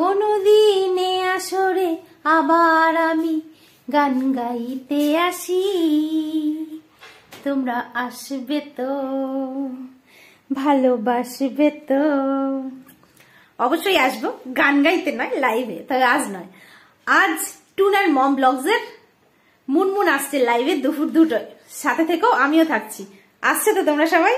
কোনো দিনে আসরে আবার আমি গান গাইতে আসি তোমরা আসবে তো ভালোবাসবে তো অবশ্যই আসবো গান গাইতে নয় লাইভে তবে আজ নয় আজ টুনার মম ব্লগসের মুনমুন আসছে লাইভে দুপুর দুটোয় সাথে থেকেও আমিও থাকছি আসছে তো তোমরা সবাই